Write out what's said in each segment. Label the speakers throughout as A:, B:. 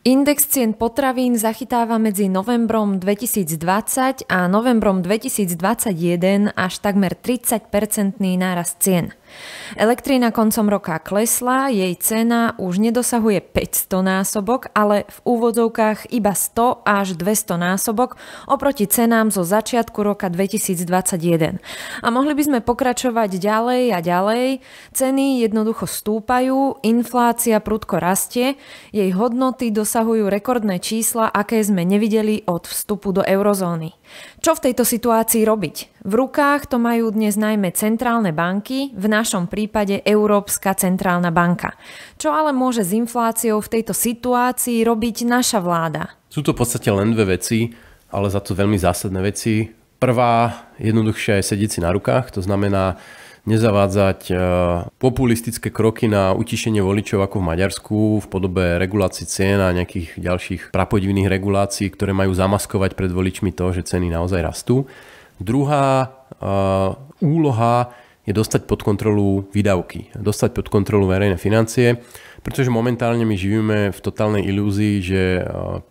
A: Index cien potravín zachytáva medzi novembrom 2020 a novembrom 2021 až takmer 30-percentný nárast cien. Elektrina koncom roka klesla, jej cena už nedosahuje 500 násobok, ale v úvodzovkách iba 100 až 200 násobok oproti cenám zo začiatku roka 2021. A mohli by sme pokračovať ďalej a ďalej. Ceny jednoducho stúpajú, inflácia prudko rastie, jej hodnoty dosahujú rekordné čísla, aké sme nevideli od vstupu do eurozóny. Čo v tejto situácii robiť? V rukách to majú dnes najmä centrálne banky, v našom prípade Európska centrálna banka. Čo ale môže s infláciou v tejto situácii robiť naša vláda?
B: Sú to v podstate len dve veci, ale za to veľmi zásadné veci. Prvá, jednoduchšia je sedieť si na rukách, to znamená nezavádzať e, populistické kroky na utišenie voličov ako v Maďarsku v podobe regulácií cien a nejakých ďalších prapodivných regulácií, ktoré majú zamaskovať pred voličmi to, že ceny naozaj rastú. Druhá e, úloha je dostať pod kontrolu výdavky, dostať pod kontrolu verejné financie pretože momentálne my živíme v totálnej ilúzii, že e,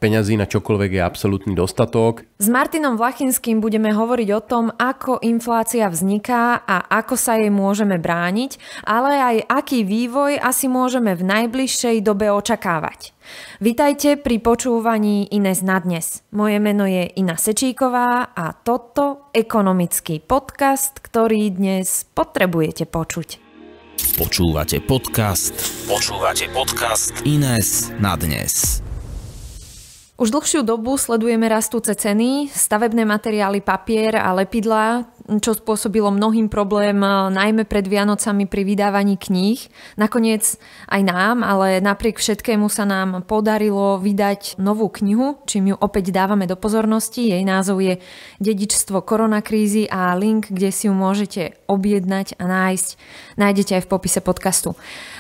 B: peňazí na čokoľvek je absolútny dostatok.
A: S Martinom Vlachinským budeme hovoriť o tom, ako inflácia vzniká a ako sa jej môžeme brániť, ale aj aký vývoj asi môžeme v najbližšej dobe očakávať. Vitajte pri počúvaní Ines na dnes. Moje meno je Ina Sečíková a toto ekonomický podcast, ktorý dnes potrebujete počuť.
B: Počúvate podcast. Počúvate podcast Ines na dnes.
A: Už dlhšiu dobu sledujeme rastúce ceny, stavebné materiály, papier a lepidlá čo spôsobilo mnohým problém najmä pred Vianocami pri vydávaní kníh. Nakoniec aj nám, ale napriek všetkému sa nám podarilo vydať novú knihu, čím ju opäť dávame do pozornosti. Jej názov je Dedičstvo koronakrízy a link, kde si ju môžete objednať a nájsť, nájdete aj v popise podcastu.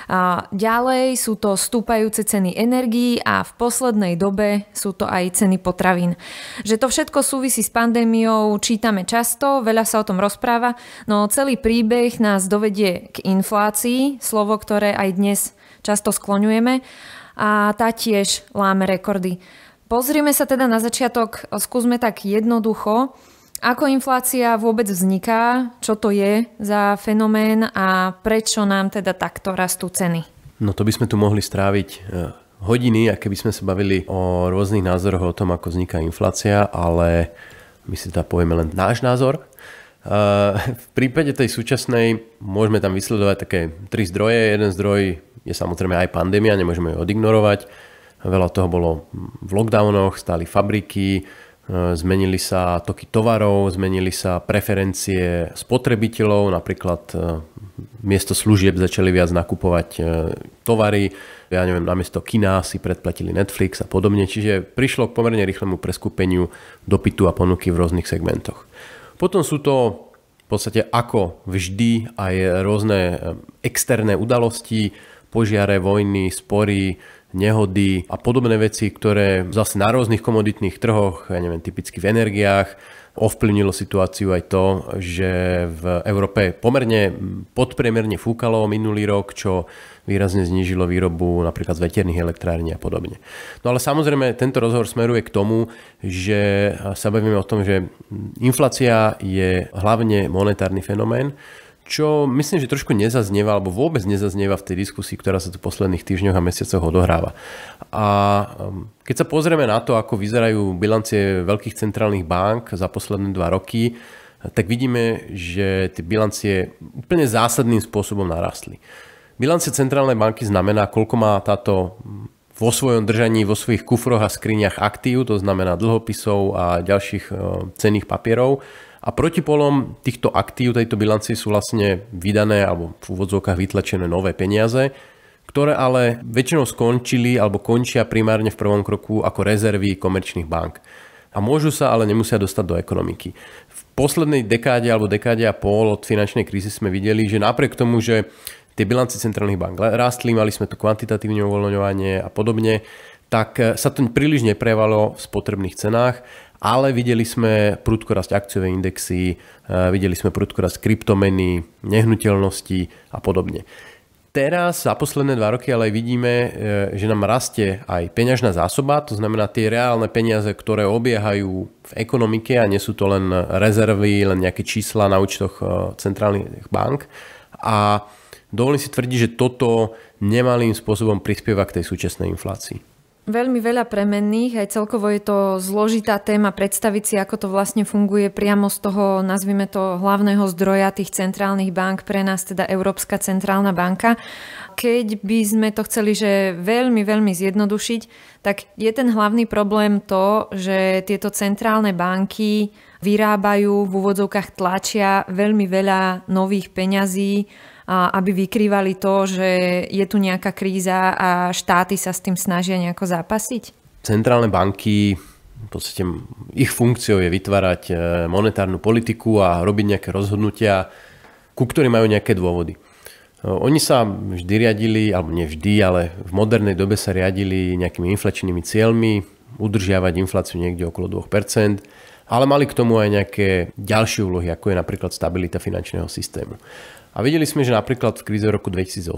A: A ďalej sú to stúpajúce ceny energií a v poslednej dobe sú to aj ceny potravín. Že to všetko súvisí s pandémiou, čítame často, veľa sa o tom rozpráva. No celý príbeh nás dovedie k inflácii, slovo, ktoré aj dnes často skloňujeme a tá tiež láme rekordy. Pozrime sa teda na začiatok, skúsme tak jednoducho, ako inflácia vôbec vzniká, čo to je za fenomén a prečo nám teda takto rastú ceny.
B: No to by sme tu mohli stráviť e, hodiny, aké by sme sa bavili o rôznych názoroch o tom, ako vzniká inflácia, ale my si teda povieme len náš názor. Eh, v prípade tej súčasnej môžeme tam vysledovať také tri zdroje. Jeden zdroj je samozrejme aj pandémia, nemôžeme ju odignorovať. Veľa toho bolo v lockdownoch, stáli fabriky, eh, zmenili sa toky tovarov, zmenili sa preferencie spotrebiteľov, napríklad eh, miesto služieb začali viac nakupovať tovary, ja neviem, namiesto kina si predplatili Netflix a podobne, čiže prišlo k pomerne rýchlemu preskupeniu dopytu a ponuky v rôznych segmentoch. Potom sú to v podstate ako vždy aj rôzne e, externé udalosti, požiare, vojny, spory, nehody a podobné veci, ktoré zase na rôznych komoditných trhoch, ja neviem, typicky v energiách, Ovplyvnilo situáciu aj to, že v Európe pomerne podpriemerne fúkalo minulý rok, čo výrazne znížilo výrobu napríklad z veterných elektrární a podobne. No ale samozrejme tento rozhovor smeruje k tomu, že sa bavíme o tom, že inflácia je hlavne monetárny fenomén, čo myslím, že trošku nezaznieva, alebo vôbec nezaznieva v tej diskusii, ktorá sa tu posledných týždňoch a mesiacoch odohráva. A um, keď sa pozrieme na to, ako vyzerajú bilancie veľkých centrálnych bank za posledné dva roky, tak vidíme, že tie bilancie úplne zásadným spôsobom narastli. Bilancie centrálnej banky znamená, koľko má táto vo svojom držaní, vo svojich kufroch a skriniach aktív, to znamená dlhopisov a ďalších uh, cenných papierov, a protipolom týchto aktív tejto bilancie sú vlastne vydané alebo v úvodzovkách vytlačené nové peniaze, ktoré ale väčšinou skončili alebo končia primárne v prvom kroku ako rezervy komerčných bank. A môžu sa, ale nemusia dostať do ekonomiky. V poslednej dekáde alebo dekáde a pol od finančnej krízy sme videli, že napriek tomu, že tie bilanci centrálnych bank rástli, mali sme tu kvantitatívne uvoľňovanie a podobne, tak sa to príliš neprevalo v spotrebných cenách ale videli sme prudko rast akciové indexy, e, videli sme prudko rast kryptomeny, nehnuteľnosti a podobne. Teraz za posledné dva roky ale vidíme, e, že nám rastie aj peňažná zásoba, to znamená tie reálne peniaze, ktoré obiehajú v ekonomike a nie sú to len rezervy, len nejaké čísla na účtoch e, centrálnych bank. A dovolím si tvrdiť, že toto nemalým spôsobom prispieva k tej súčasnej inflácii
A: veľmi veľa premenných, aj celkovo je to zložitá téma predstaviť si, ako to vlastne funguje priamo z toho, nazvime to, hlavného zdroja tých centrálnych bank, pre nás teda Európska centrálna banka. Keď by sme to chceli, že veľmi, veľmi zjednodušiť, tak je ten hlavný problém to, že tieto centrálne banky vyrábajú, v úvodzovkách tlačia veľmi veľa nových peňazí aby vykrývali to, že je tu nejaká kríza a štáty sa s tým snažia nejako zápasiť?
B: Centrálne banky v podstate ich funkciou je vytvárať e, monetárnu politiku a robiť nejaké rozhodnutia, ku ktorým majú nejaké dôvody. E, oni sa vždy riadili, alebo nevždy, ale v modernej dobe sa riadili nejakými inflačnými cieľmi, udržiavať infláciu niekde okolo 2%, ale mali k tomu aj nejaké ďalšie úlohy, ako je napríklad stabilita finančného systému. A videli sme, že napríklad v kríze roku 2008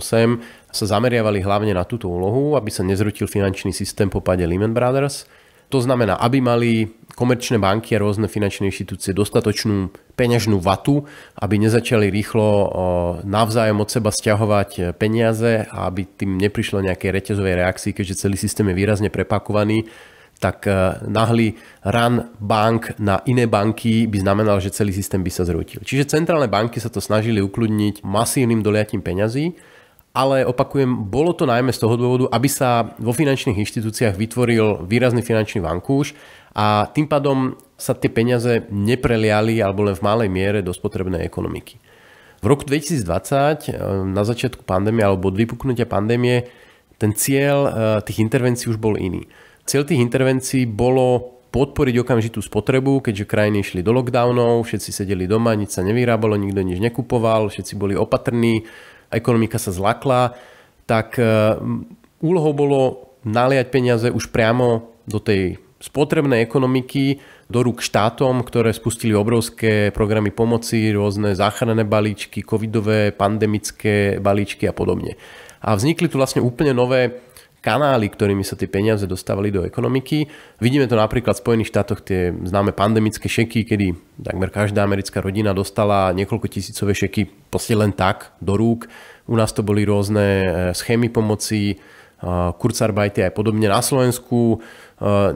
B: sa zameriavali hlavne na túto úlohu, aby sa nezrutil finančný systém po páde Lehman Brothers. To znamená, aby mali komerčné banky a rôzne finančné inštitúcie dostatočnú peňažnú vatu, aby nezačali rýchlo navzájom od seba stiahovať peniaze a aby tým neprišlo nejaké reťazovej reakcii, keďže celý systém je výrazne prepakovaný tak e, nahlý run bank na iné banky by znamenal, že celý systém by sa zrútil. Čiže centrálne banky sa to snažili ukludniť masívnym doliatím peňazí, ale opakujem, bolo to najmä z toho dôvodu, aby sa vo finančných inštitúciách vytvoril výrazný finančný vankúš a tým pádom sa tie peniaze nepreliali alebo len v malej miere do spotrebnej ekonomiky. V roku 2020, e, na začiatku pandémie alebo od vypuknutia pandémie, ten cieľ e, tých intervencií už bol iný. Cieľ tých intervencií bolo podporiť okamžitú spotrebu, keďže krajiny išli do lockdownov, všetci sedeli doma, nič sa nevyrábalo, nikto nič nekupoval, všetci boli opatrní, ekonomika sa zlakla, tak e, úlohou bolo naliať peniaze už priamo do tej spotrebnej ekonomiky, do rúk štátom, ktoré spustili obrovské programy pomoci, rôzne záchranné balíčky, covidové, pandemické balíčky a podobne. A vznikli tu vlastne úplne nové kanály, ktorými sa tie peniaze dostávali do ekonomiky. Vidíme to napríklad v Spojených štátoch tie známe pandemické šeky, kedy takmer každá americká rodina dostala niekoľko tisícové šeky proste len tak do rúk. U nás to boli rôzne e, schémy pomoci, Eh, kurzarbajty aj podobne. Na Slovensku eh,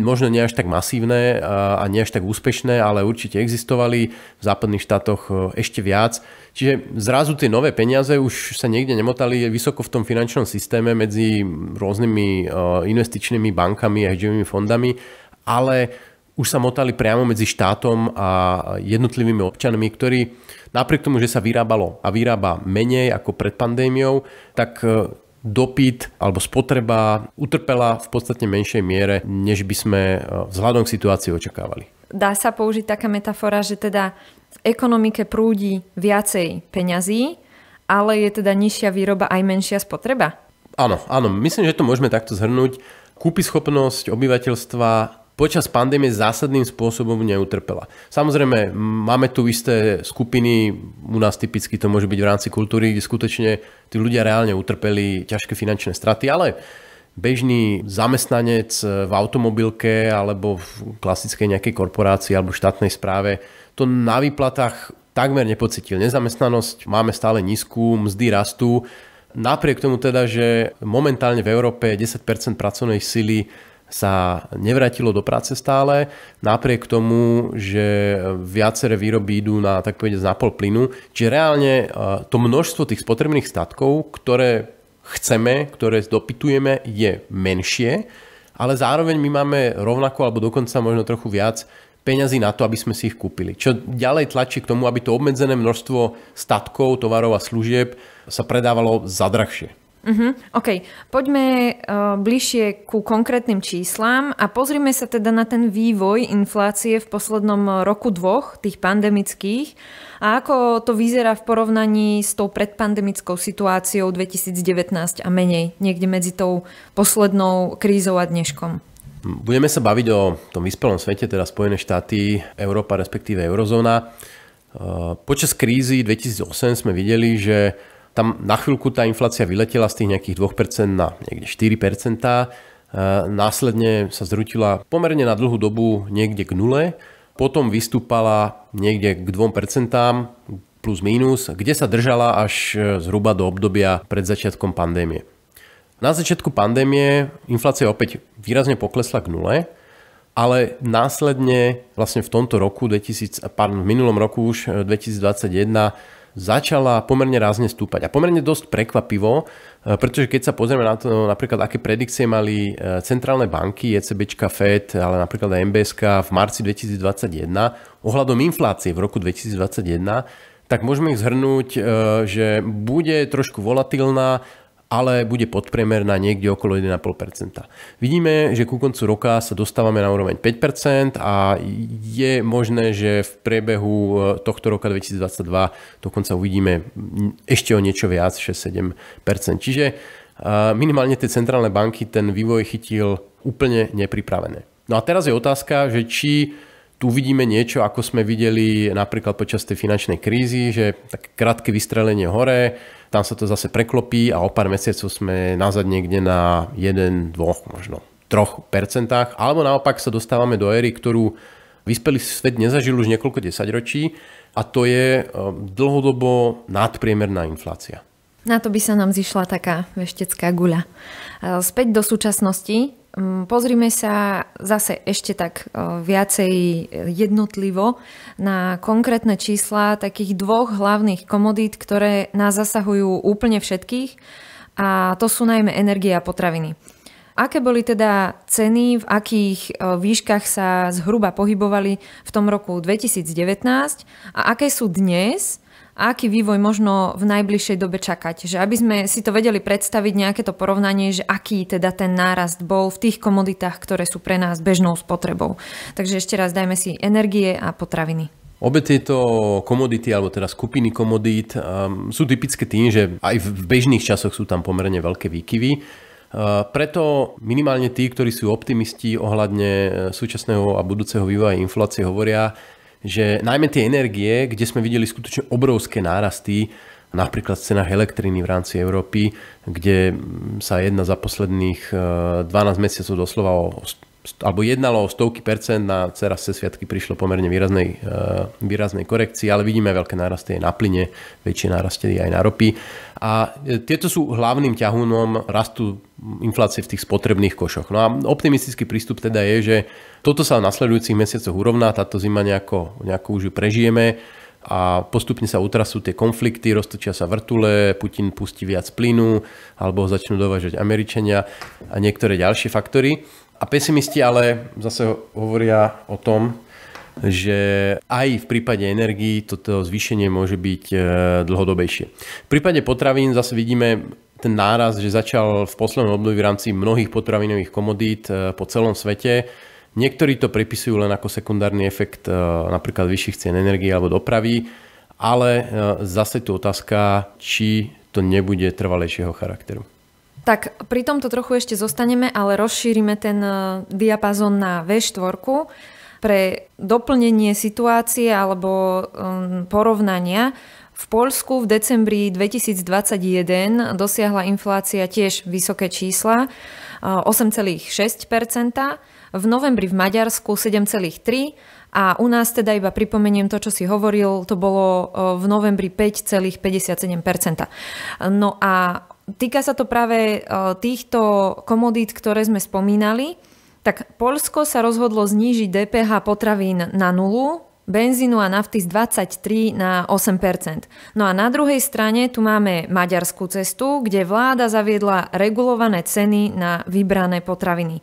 B: možno nie až tak masívne eh, a nie až tak úspešné, ale určite existovali v západných štátoch ešte viac. Čiže zrazu tie nové peniaze už sa niekde nemotali vysoko v tom finančnom systéme medzi rôznymi investičnými bankami a hedžovými fondami, ale už sa motali priamo medzi štátom a jednotlivými občanmi, ktorí napriek tomu, že sa vyrábalo a vyrába menej ako pred pandémiou, tak dopyt alebo spotreba utrpela v podstatne menšej miere, než by sme e, vzhľadom k situácii očakávali.
A: Dá sa použiť taká metafora, že teda v ekonomike prúdi viacej peňazí, ale je teda nižšia výroba aj menšia spotreba?
B: Áno, áno, myslím, že to môžeme takto zhrnúť. Kúpyschopnosť obyvateľstva počas pandémie zásadným spôsobom neutrpela. Samozrejme, máme tu isté skupiny, u nás typicky to môže byť v rámci kultúry, kde skutočne tí ľudia reálne utrpeli ťažké finančné straty, ale bežný zamestnanec v automobilke alebo v klasickej nejakej korporácii alebo štátnej správe to na výplatách takmer nepocitil. Nezamestnanosť máme stále nízku, mzdy rastú. Napriek tomu teda, že momentálne v Európe 10% pracovnej sily sa nevrátilo do práce stále, napriek tomu, že viaceré výroby idú na, tak povedať, na pol plynu. Čiže reálne e, to množstvo tých spotrebných statkov, ktoré chceme, ktoré dopytujeme, je menšie, ale zároveň my máme rovnako alebo dokonca možno trochu viac peňazí na to, aby sme si ich kúpili. Čo ďalej tlačí k tomu, aby to obmedzené množstvo statkov, tovarov a služieb sa predávalo za drahšie.
A: Uh-huh. OK, poďme uh, bližšie ku konkrétnym číslam a pozrime sa teda na ten vývoj inflácie v poslednom roku dvoch, tých pandemických, a ako to vyzerá v porovnaní s tou predpandemickou situáciou 2019 a menej, niekde medzi tou poslednou krízou a dneškom.
B: Budeme sa baviť o tom vyspelom svete, teda Spojené štáty, Európa, respektíve eurozóna. Eh, počas krízy 2008 sme videli, že tam na chvíľku tá inflácia vyletela z tých nejakých 2% na niekde 4%, e, následne sa zrutila pomerne na dlhú dobu niekde k nule, potom vystúpala niekde k 2%, plus minus, kde sa držala až e, zhruba do obdobia pred začiatkom pandémie. Na začiatku pandémie inflácia opäť výrazne poklesla k nule, ale následne vlastne v tomto roku, 2000, pardon, v minulom roku už 2021 e, začala pomerne rázne stúpať. A pomerne dosť prekvapivo, e, pretože keď sa pozrieme na to, napríklad aké predikcie mali e, centrálne banky, ECB, FED, ale napríklad aj MBSK v marci 2021 ohľadom inflácie v roku 2021, tak môžeme ich zhrnúť, e, že bude trošku volatilná, ale bude podpriemerná niekde okolo 1,5%. Vidíme, že ku koncu roka sa dostávame na úroveň 5% a je možné, že v priebehu e, tohto roka 2022 dokonca uvidíme ešte o niečo viac, 6-7%. Čiže e, minimálne tie centrálne banky ten vývoj chytil úplne nepripravené. No a teraz je otázka, že či tu vidíme niečo, ako sme videli napríklad počas tej finančnej krízy, že tak krátke vystrelenie hore, tam sa to zase preklopí a o pár mesiacov sme nazad niekde na 1, 2, možno 3 percentách, alebo naopak sa dostávame do éry, ktorú vyspelý svet nezažil už niekoľko desaťročí a to je e, dlhodobo nadpriemerná inflácia.
A: Na to by sa nám zišla taká veštecká guľa. E, späť do súčasnosti, Mm, pozrime sa zase ešte tak e, viacej jednotlivo na konkrétne čísla takých dvoch hlavných komodít, ktoré nás zasahujú úplne všetkých a to sú najmä energie a potraviny. Aké boli teda ceny, v akých e, výškach sa zhruba pohybovali v tom roku 2019 a aké sú dnes a aký vývoj možno v najbližšej dobe čakať. Že aby sme si to vedeli predstaviť nejaké to porovnanie, že aký teda ten nárast bol v tých komoditách, ktoré sú pre nás bežnou spotrebou. Takže ešte raz dajme si energie a potraviny.
B: Obe tieto komodity, alebo teda skupiny komodít um, sú typické tým, že aj v bežných časoch sú tam pomerne veľké výkyvy. Uh, preto minimálne tí, ktorí sú optimisti ohľadne uh, súčasného a budúceho vývoja inflácie, hovoria, že najmä tie energie, kde sme videli skutočne obrovské nárasty, napríklad v cenách elektriny v rámci Európy, kde mm, sa jedna za posledných 12 e, mesiacov doslova o, alebo jednalo o stovky percent, na teraz cez sviatky prišlo pomerne výraznej, e, výraznej korekcii, ale vidíme veľké nárasty aj na plyne, väčšie nárasty aj na ropy a e, tieto sú hlavným ťahunom rastu inflácie v tých spotrebných košoch. No a optimistický prístup teda je, že toto sa v nasledujúcich mesiacoch urovná, táto zima nejako, nejako už ju prežijeme a postupne sa utrasú tie konflikty, roztočia sa vrtule, Putin pustí viac plynu alebo ho začnú dovažať Američania a niektoré ďalšie faktory. A pesimisti ale zase hovoria o tom, že aj v prípade energii toto zvýšenie môže byť e, dlhodobejšie. V prípade potravín zase vidíme ten náraz, že začal v poslednom období v rámci mnohých potravinových komodít e, po celom svete. Niektorí to pripisujú len ako sekundárny efekt e, napríklad vyšších cien energie alebo dopravy, ale zase tu otázka, či to nebude trvalejšieho charakteru.
A: Tak pri tomto trochu ešte zostaneme, ale rozšírime ten diapazon na V4 pre doplnenie situácie alebo um, porovnania v Poľsku v decembri 2021 dosiahla inflácia tiež vysoké čísla, 8,6 uh, v novembri v Maďarsku 7,3 a u nás teda iba pripomeniem to, čo si hovoril, to bolo uh, v novembri 5,57 No a týka sa to práve uh, týchto komodít, ktoré sme spomínali. Tak Polsko sa rozhodlo znížiť DPH potravín na nulu, benzínu a nafty z 23 na 8 No a na druhej strane tu máme maďarskú cestu, kde vláda zaviedla regulované ceny na vybrané potraviny.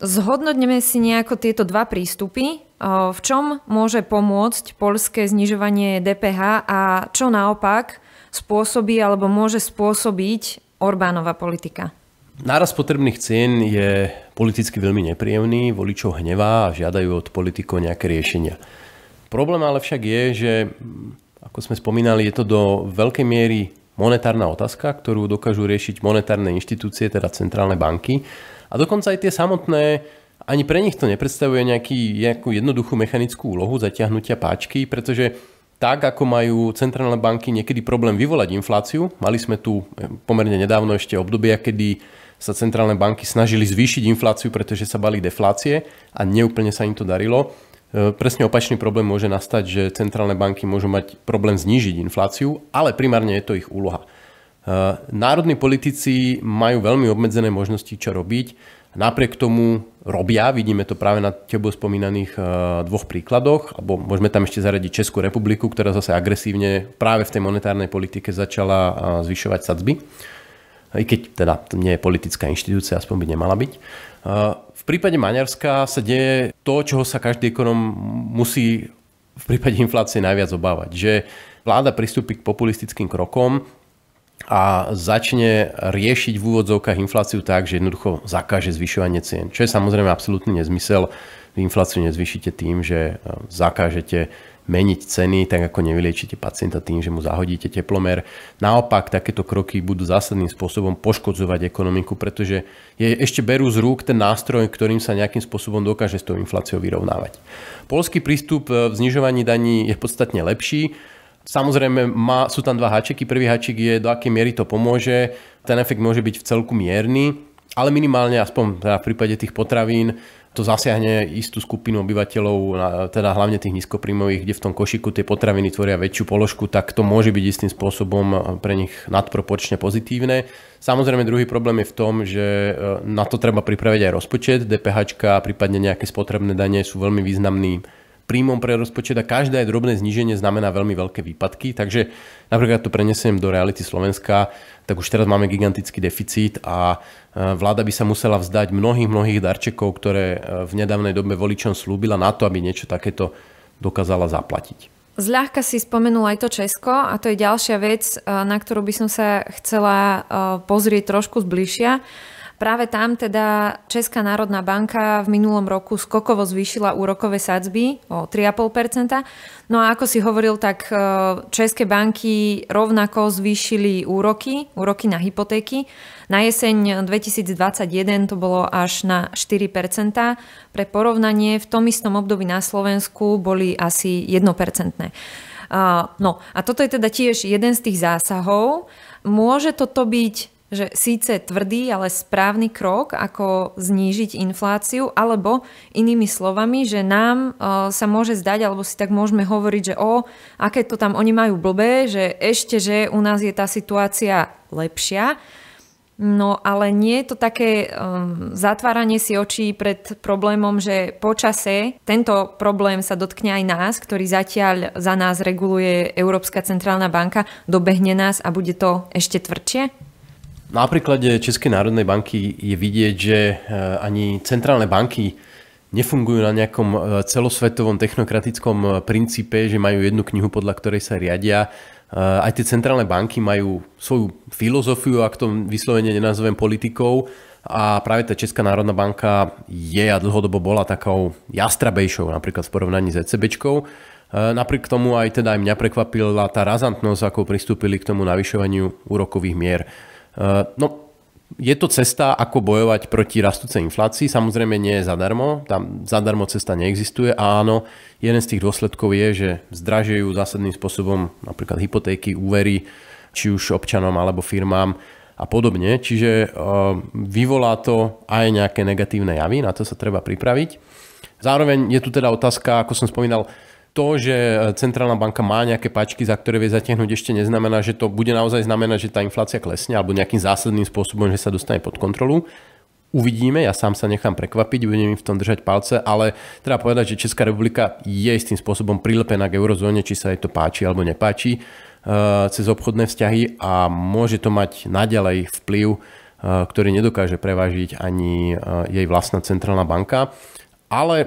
A: Zhodnotneme si nejako tieto dva prístupy, v čom môže pomôcť poľské znižovanie DPH a čo naopak spôsobí alebo môže spôsobiť Orbánova politika.
B: Náraz potrebných cien je politicky veľmi nepríjemný, voličov hnevá a žiadajú od politikov nejaké riešenia. Problém ale však je, že mm, ako sme spomínali, je to do veľkej miery monetárna otázka, ktorú dokážu riešiť monetárne inštitúcie, teda centrálne banky. A dokonca aj tie samotné, ani pre nich to nepredstavuje nejaký, nejakú jednoduchú mechanickú úlohu zatiahnutia páčky, pretože tak, ako majú centrálne banky niekedy problém vyvolať infláciu. Mali sme tu eh, pomerne nedávno ešte obdobia, kedy sa centrálne banky snažili zvýšiť infláciu, pretože sa bali deflácie a neúplne sa im to darilo. E, presne opačný problém môže nastať, že centrálne banky môžu mať problém znížiť infláciu, ale primárne je to ich úloha. E, národní politici majú veľmi obmedzené možnosti, čo robiť. Napriek tomu robia, vidíme to práve na tebo spomínaných e, dvoch príkladoch, alebo môžeme tam ešte zaradiť Českú republiku, ktorá zase agresívne práve v tej monetárnej politike začala zvyšovať sadzby i keď teda to nie je politická inštitúcia, aspoň by nemala byť. V prípade Maďarska sa deje to, čoho sa každý ekonom musí v prípade inflácie najviac obávať, že vláda pristúpi k populistickým krokom a začne riešiť v úvodzovkách infláciu tak, že jednoducho zakáže zvyšovanie cien. Čo je samozrejme absolútny nezmysel. Infláciu nezvyšíte tým, že zakážete meniť ceny, tak ako nevyliečite pacienta tým, že mu zahodíte teplomer. Naopak, takéto kroky budú zásadným spôsobom poškodzovať ekonomiku, pretože je, ešte berú z rúk ten nástroj, ktorým sa nejakým spôsobom dokáže s tou infláciou vyrovnávať. Polský prístup e, v znižovaní daní je podstatne lepší. Samozrejme, má, sú tam dva háčeky. Prvý háček je, do akej miery to pomôže. Ten efekt môže byť v celku mierny, ale minimálne aspoň teda v prípade tých potravín to zasiahne istú skupinu obyvateľov, teda hlavne tých nízkoprímových, kde v tom košiku tie potraviny tvoria väčšiu položku, tak to môže byť istým spôsobom e, pre nich nadpropočne pozitívne. Samozrejme druhý problém je v tom, že e, na to treba pripraviť aj rozpočet. DPH, prípadne nejaké spotrebné dane sú veľmi významný príjmom pre rozpočet a každé drobné zníženie znamená veľmi veľké výpadky. Takže napríklad to prenesiem do reality Slovenska, tak už teraz máme gigantický deficit a e, vláda by sa musela vzdať mnohých, mnohých darčekov, ktoré e, v nedávnej dobe voličom slúbila na to, aby niečo takéto dokázala zaplatiť.
A: Zľahka si spomenul aj to Česko a to je ďalšia vec, e, na ktorú by som sa chcela pozrieť trošku zbližšia. Práve tam teda Česká národná banka v minulom roku skokovo zvýšila úrokové sadzby o 3,5%. No a ako si hovoril, tak e, české banky rovnako zvýšili úroky, úroky na hypotéky. Na jeseň 2021 to bolo až na 4%. Pre porovnanie v tom istom období na Slovensku boli asi 1%. E, no a toto je teda tiež jeden z tých zásahov. Môže toto byť že síce tvrdý, ale správny krok, ako znížiť infláciu, alebo inými slovami, že nám uh, sa môže zdať, alebo si tak môžeme hovoriť, že o, aké to tam oni majú blbé, že ešte, že u nás je tá situácia lepšia, No ale nie je to také um, zatváranie si očí pred problémom, že počase tento problém sa dotkne aj nás, ktorý zatiaľ za nás reguluje Európska centrálna banka, dobehne nás a bude to ešte tvrdšie?
B: Na príklade Českej národnej banky je vidieť, že e, ani centrálne banky nefungujú na nejakom e, celosvetovom technokratickom e, princípe, že majú jednu knihu, podľa ktorej sa riadia. Aj tie centrálne banky majú svoju filozofiu, ak to vyslovene nenazovem politikou, a práve tá Česká národná banka je a dlhodobo bola takou jastrabejšou, napríklad v porovnaní s ECBčkou. Napriek tomu aj teda aj mňa prekvapila tá razantnosť, ako pristúpili k tomu navyšovaniu úrokových mier. Eh, no, je to cesta, ako bojovať proti rastúcej inflácii. Samozrejme nie je zadarmo, tam zadarmo cesta neexistuje. A áno, jeden z tých dôsledkov je, že zdražujú zásadným spôsobom napríklad hypotéky, úvery, či už občanom alebo firmám a podobne. Čiže eh, vyvolá to aj nejaké negatívne javy, na to sa treba pripraviť. Zároveň je tu teda otázka, ako som spomínal, to, že e, centrálna banka má nejaké páčky, za ktoré vie zatiahnuť, ešte neznamená, že to bude naozaj znamenať, že tá inflácia klesne alebo nejakým zásadným spôsobom, že sa dostane pod kontrolu. Uvidíme, ja sám sa nechám prekvapiť, budem im v tom držať palce, ale treba povedať, že Česká republika je istým spôsobom prilepená k eurozóne, či sa jej to páči alebo nepáči e, cez obchodné vzťahy a môže to mať naďalej vplyv, e, ktorý nedokáže prevážiť ani jej vlastná centrálna banka ale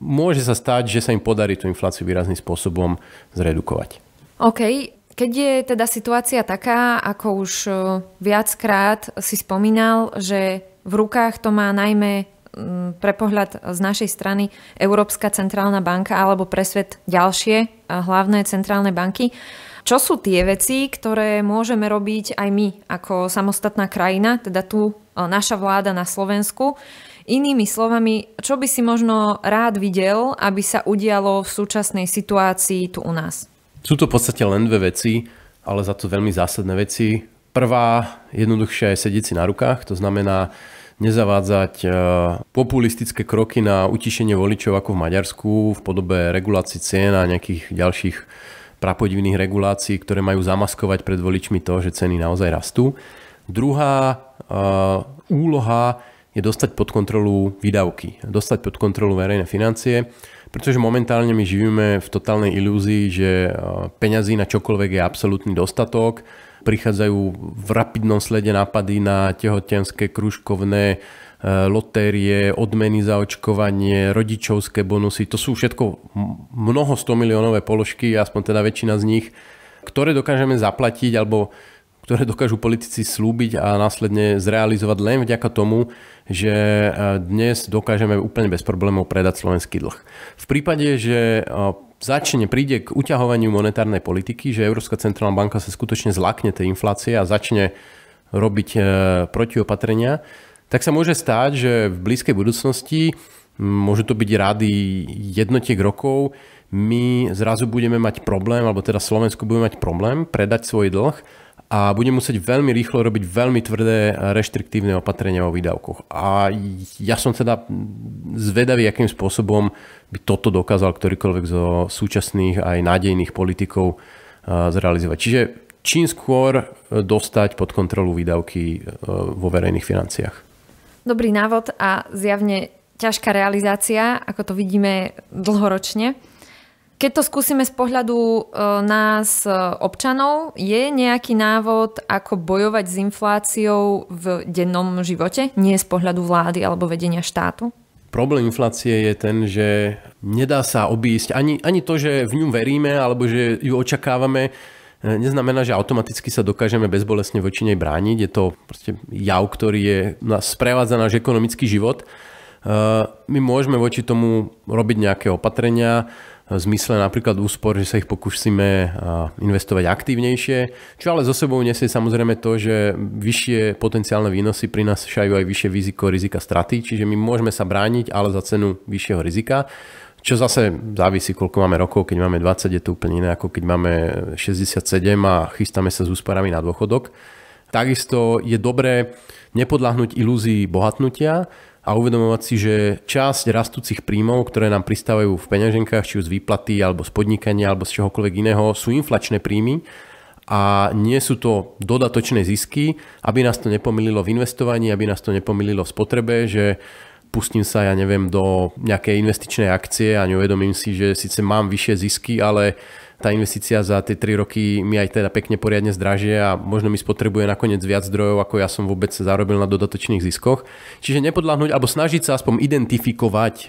B: môže sa stať, že sa im podarí tú infláciu výrazným spôsobom zredukovať.
A: OK, keď je teda situácia taká, ako už e, viackrát si spomínal, že v rukách to má najmä pre pohľad z našej strany Európska centrálna banka alebo presvet ďalšie e, hlavné centrálne banky. Čo sú tie veci, ktoré môžeme robiť aj my ako samostatná krajina, teda tu e, naša vláda na Slovensku, Inými slovami, čo by si možno rád videl, aby sa udialo v súčasnej situácii tu u nás?
B: Sú to v podstate len dve veci, ale za to veľmi zásadné veci. Prvá, jednoduchšia je sedieť si na rukách, to znamená nezavádzať e, populistické kroky na utišenie voličov ako v Maďarsku v podobe regulácií cien a nejakých ďalších prapodivných regulácií, ktoré majú zamaskovať pred voličmi to, že ceny naozaj rastú. Druhá e, úloha je dostať pod kontrolu výdavky, dostať pod kontrolu verejné financie, pretože momentálne my živíme v totálnej ilúzii, že e, peňazí na čokoľvek je absolútny dostatok, prichádzajú v rapidnom slede nápady na tehotenské, kružkovné, e, lotérie, odmeny za očkovanie, rodičovské bonusy. To sú všetko mnoho 100 miliónové položky, aspoň teda väčšina z nich, ktoré dokážeme zaplatiť alebo ktoré dokážu politici slúbiť a následne zrealizovať len vďaka tomu, že e, dnes dokážeme úplne bez problémov predať slovenský dlh. V prípade, že e, začne, príde k uťahovaniu monetárnej politiky, že Európska centrálna banka sa skutočne zlakne tej inflácie a začne robiť e, protiopatrenia, tak sa môže stať, že v blízkej budúcnosti môžu to byť rady jednotiek rokov, my zrazu budeme mať problém, alebo teda Slovensko bude mať problém predať svoj dlh a bude musieť veľmi rýchlo robiť veľmi tvrdé e, reštriktívne opatrenia o výdavkoch. A ja som teda zvedavý, akým spôsobom by toto dokázal ktorýkoľvek zo súčasných aj nádejných politikov e, zrealizovať. Čiže čím skôr e, dostať pod kontrolu výdavky vo verejných financiách.
A: Dobrý návod a zjavne ťažká realizácia, ako to vidíme dlhoročne. Keď to skúsime z pohľadu e, nás e, občanov, je nejaký návod, ako bojovať s infláciou v dennom živote, nie z pohľadu vlády alebo vedenia štátu?
B: Problém inflácie je ten, že nedá sa obísť ani, ani to, že v ňu veríme alebo že ju očakávame, e, neznamená, že automaticky sa dokážeme bezbolesne voči nej brániť. Je to proste jav, ktorý je, nás sprevádza náš ekonomický život. My môžeme voči tomu robiť nejaké opatrenia, v zmysle napríklad úspor, že sa ich pokúsime investovať aktívnejšie, čo ale zo sebou nesie samozrejme to, že vyššie potenciálne výnosy prinášajú aj vyššie riziko rizika straty, čiže my môžeme sa brániť, ale za cenu vyššieho rizika. Čo zase závisí, koľko máme rokov, keď máme 20, je to úplne iné, ako keď máme 67 a chystáme sa s úsporami na dôchodok. Takisto je dobré nepodľahnúť ilúzii bohatnutia, a uvedomovať si, že časť rastúcich príjmov, ktoré nám pristávajú v peňaženkách, či už z výplaty, alebo z podnikania, alebo z čohokoľvek iného, sú inflačné príjmy a nie sú to dodatočné zisky, aby nás to nepomililo v investovaní, aby nás to nepomililo v spotrebe, že pustím sa, ja neviem, do nejakej investičnej akcie a neuvedomím si, že síce mám vyššie zisky, ale tá investícia za tie 3 roky mi aj teda pekne poriadne zdražie a možno mi spotrebuje nakoniec viac zdrojov, ako ja som vôbec zarobil na dodatočných ziskoch. Čiže nepodľahnuť alebo snažiť sa aspoň identifikovať uh,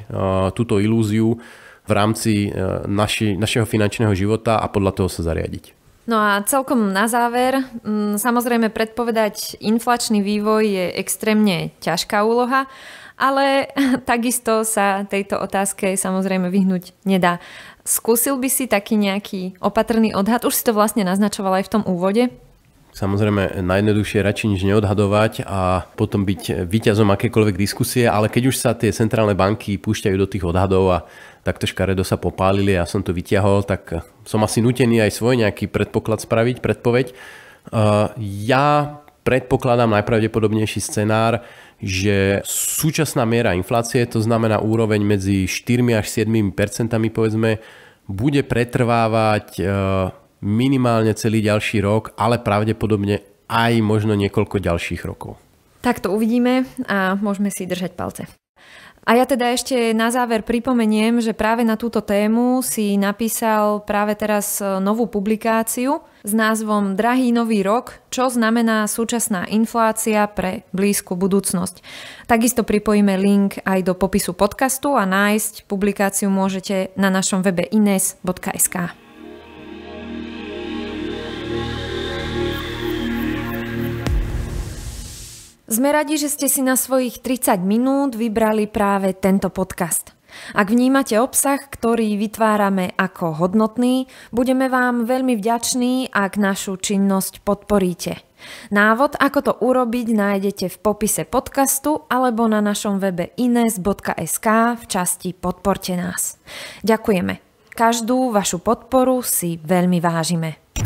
B: túto ilúziu v rámci uh, naši, našeho finančného života a podľa toho sa zariadiť.
A: No a celkom na záver, mm, samozrejme predpovedať inflačný vývoj je extrémne ťažká úloha, ale takisto sa tejto otázke samozrejme vyhnúť nedá. Skúsil by si taký nejaký opatrný odhad? Už si to vlastne naznačoval aj v tom úvode.
B: Samozrejme, najjednoduchšie radšej nič neodhadovať a potom byť výťazom akékoľvek diskusie, ale keď už sa tie centrálne banky púšťajú do tých odhadov a takto škaredo sa popálili a ja som to vyťahol, tak som asi nutený aj svoj nejaký predpoklad spraviť, predpoveď. Eh, ja predpokladám najpravdepodobnejší scenár, že súčasná miera inflácie, to znamená úroveň medzi 4 až 7 percentami povedzme, bude pretrvávať e, minimálne celý ďalší rok, ale pravdepodobne aj možno niekoľko ďalších rokov.
A: Tak to uvidíme a môžeme si držať palce. A ja teda ešte na záver pripomeniem, že práve na túto tému si napísal práve teraz e, novú publikáciu s názvom Drahý nový rok, čo znamená súčasná inflácia pre blízku budúcnosť. Takisto pripojíme link aj do popisu podcastu a nájsť publikáciu môžete na našom webe ines.sk. Sme radi, že ste si na svojich 30 minút vybrali práve tento podcast. Ak vnímate obsah, ktorý vytvárame ako hodnotný, budeme vám veľmi vďační, ak našu činnosť podporíte. Návod, ako to urobiť, nájdete v popise podcastu alebo na našom webe ines.sk v časti Podporte nás. Ďakujeme. Každú vašu podporu si veľmi vážime.